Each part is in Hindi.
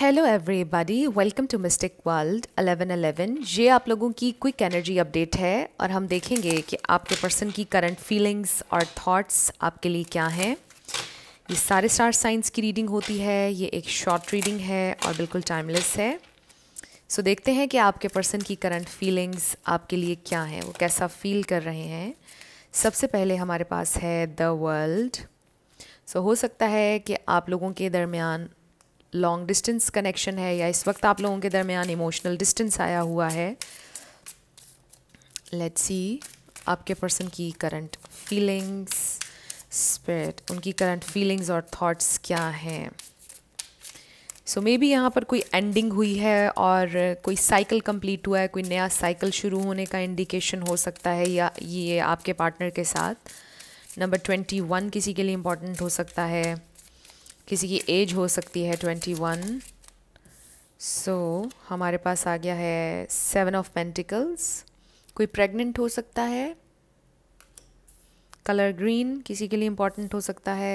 hello everybody welcome to mystic world 1111 ये आप लोगों की क्विक एनर्जी अपडेट है और हम देखेंगे कि आपके पर्सन की करंट फीलिंग्स और थॉट्स आपके लिए क्या हैं ये सारे स्टार साइंस की रीडिंग होती है ये एक शॉर्ट रीडिंग है और बिल्कुल टाइमलेस है सो so, देखते हैं कि आपके पर्सन की करंट फीलिंग्स आपके लिए क्या हैं वो कैसा फील कर रहे हैं सबसे पहले हमारे पास है द वर्ल्ड सो हो सकता है कि आप लोगों के दरमियान लॉन्ग डिस्टेंस कनेक्शन है या इस वक्त आप लोगों के दरमियान इमोशनल डिस्टेंस आया हुआ है लेट्स सी आपके पर्सन की करंट फीलिंग्स स्पिरिट उनकी करंट फीलिंग्स और थॉट्स क्या हैं सो मे बी यहाँ पर कोई एंडिंग हुई है और कोई साइकिल कंप्लीट हुआ है कोई नया साइकिल शुरू होने का इंडिकेशन हो सकता है या ये आपके पार्टनर के साथ नंबर ट्वेंटी वन किसी के लिए इम्पॉर्टेंट हो सकता है किसी की एज हो सकती है ट्वेंटी वन सो हमारे पास आ गया है सेवन ऑफ पेंटिकल्स कोई प्रेग्नेंट हो सकता है कलर ग्रीन किसी के लिए इम्पॉर्टेंट हो सकता है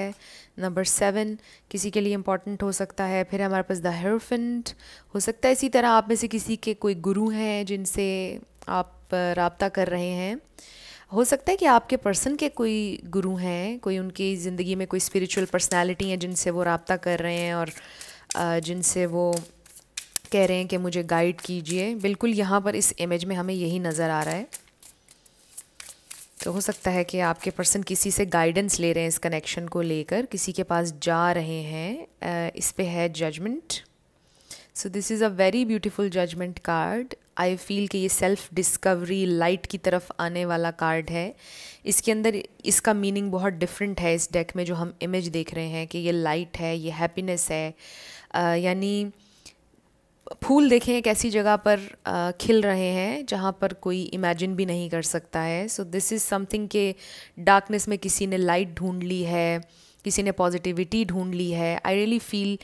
नंबर सेवन किसी के लिए इम्पॉर्टेंट हो सकता है फिर हमारे पास द हेरफेंट हो सकता है इसी तरह आप में से किसी के कोई गुरु हैं जिनसे आप रबता कर रहे हैं हो सकता है कि आपके पर्सन के कोई गुरु हैं कोई उनकी ज़िंदगी में कोई स्पिरिचुअल पर्सनालिटी हैं जिनसे वो रबता कर रहे हैं और जिनसे वो कह रहे हैं कि मुझे गाइड कीजिए बिल्कुल यहाँ पर इस इमेज में हमें यही नज़र आ रहा है तो हो सकता है कि आपके पर्सन किसी से गाइडेंस ले रहे हैं इस कनेक्शन को लेकर किसी के पास जा रहे हैं इस पे है judgement so this is a very beautiful judgement card I feel कि ये सेल्फ डिस्कवरी लाइट की तरफ आने वाला कार्ड है इसके अंदर इसका मीनिंग बहुत डिफरेंट है इस डेक में जो हम इमेज देख रहे हैं कि ये लाइट है ये हैप्पीनेस है यानी फूल देखें एक ऐसी जगह पर आ, खिल रहे हैं जहाँ पर कोई इमेजिन भी नहीं कर सकता है सो दिस इज़ समथिंग के डार्कनेस में किसी ने लाइट ढूंढ ली है किसी ने पॉजिटिविटी ढूंढ ली है आई रियली फील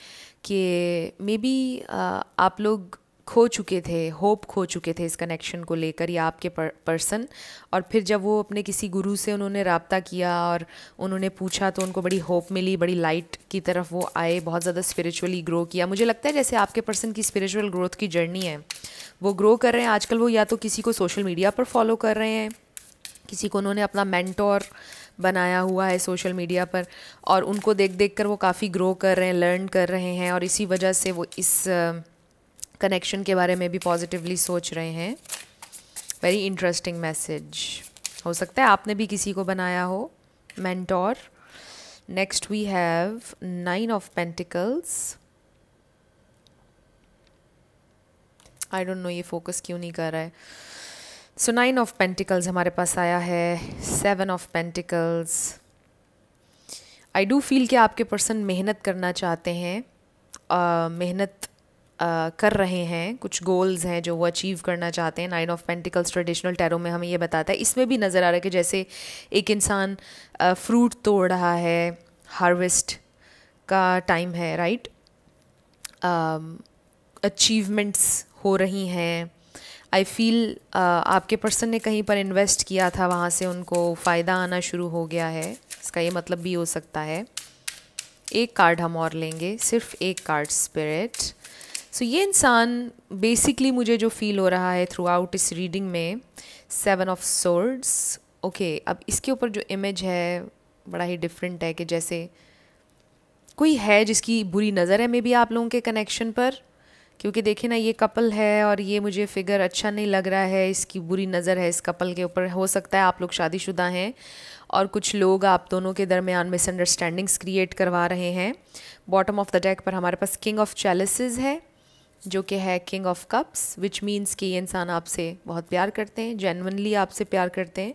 कि मे बी आप लोग खो चुके थे होप खो चुके थे इस कनेक्शन को लेकर या आपके पर्सन और फिर जब वो अपने किसी गुरु से उन्होंने रबता किया और उन्होंने पूछा तो उनको बड़ी होप मिली बड़ी लाइट की तरफ वो आए बहुत ज़्यादा स्पिरिचुअली ग्रो किया मुझे लगता है जैसे आपके पर्सन की स्पिरिचुअल ग्रोथ की जर्नी है वो ग्रो कर रहे हैं आजकल वो या तो किसी को सोशल मीडिया पर फॉलो कर रहे हैं किसी को उन्होंने अपना मैंटोर बनाया हुआ है सोशल मीडिया पर और उनको देख देख कर वो काफ़ी ग्रो कर रहे हैं लर्न कर रहे हैं और इसी वजह से वो इस कनेक्शन के बारे में भी पॉजिटिवली सोच रहे हैं वेरी इंटरेस्टिंग मैसेज हो सकता है आपने भी किसी को बनाया हो mentor next we have nine of pentacles I don't know ये फोकस क्यों नहीं कर रहा है सो नाइन ऑफ पेंटिकल्स हमारे पास आया है seven of pentacles I do feel कि आपके पर्सन मेहनत करना चाहते हैं uh, मेहनत कर रहे हैं कुछ गोल्स हैं जो वो अचीव करना चाहते हैं nine of pentacles traditional tarot में हमें ये बताता है इसमें भी नज़र आ रहा है कि जैसे एक इंसान फ्रूट तोड़ रहा है हार्वेस्ट का टाइम है राइट अचीवमेंट्स हो रही हैं आई फील आपके पर्सन ने कहीं पर इन्वेस्ट किया था वहाँ से उनको फ़ायदा आना शुरू हो गया है इसका ये मतलब भी हो सकता है एक कार्ड हम और लेंगे सिर्फ एक कार्ड स्पिरिट सो ये इंसान बेसिकली मुझे जो फील हो रहा है थ्रू आउट इस रीडिंग में सेवन ऑफ सोर्ड्स ओके अब इसके ऊपर जो इमेज है बड़ा ही डिफरेंट है कि जैसे कोई है जिसकी बुरी नज़र है मे बी आप लोगों के कनेक्शन पर क्योंकि देखिए ना ये कपल है और ये मुझे फिगर अच्छा नहीं लग रहा है इसकी बुरी नज़र है इस कपल के ऊपर हो सकता है आप लोग शादीशुदा हैं और कुछ लोग आप दोनों के दरमियान मिसअंडरस्टैंडिंग्स क्रिएट करवा रहे हैं बॉटम ऑफ द डेक पर हमारे पास किंग ऑफ चैलिसज है जो कि है king of cups which means कि ये इंसान आपसे बहुत प्यार करते हैं जेनवनली आपसे प्यार करते हैं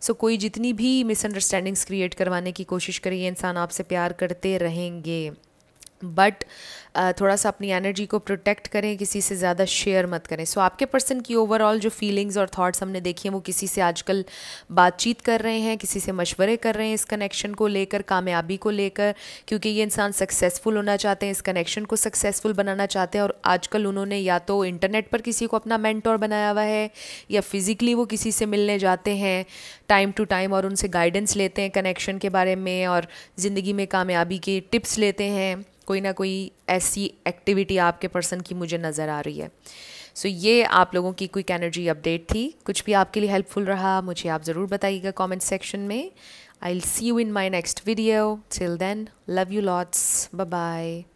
सो so, कोई जितनी भी मिसअंडरस्टैंडिंग्स क्रिएट करवाने की कोशिश करे ये इंसान आपसे प्यार करते रहेंगे बट uh, थोड़ा सा अपनी एनर्जी को प्रोटेक्ट करें किसी से ज़्यादा शेयर मत करें सो so, आपके पर्सन की ओवरऑल जो फीलिंग्स और थॉट्स हमने देखी हैं वो किसी से आजकल बातचीत कर रहे हैं किसी से मशवरे कर रहे हैं इस कनेक्शन को लेकर कामयाबी को लेकर क्योंकि ये इंसान सक्सेसफुल होना चाहते हैं इस कनेक्शन को सक्सेसफुल बनाना चाहते हैं और आजकल उन्होंने या तो इंटरनेट पर किसी को अपना मैंटोर बनाया हुआ है या फिज़िकली वो किसी से मिलने जाते हैं टाइम टू टाइम और उनसे गाइडेंस लेते हैं कनेक्शन के बारे में और ज़िंदगी में कामयाबी के टिप्स लेते हैं कोई ना कोई ऐसी एक्टिविटी आपके पर्सन की मुझे नज़र आ रही है सो so, ये आप लोगों की क्विक एनर्जी अपडेट थी कुछ भी आपके लिए हेल्पफुल रहा मुझे आप ज़रूर बताइएगा कमेंट सेक्शन में I see you in my next video till then love you lots bye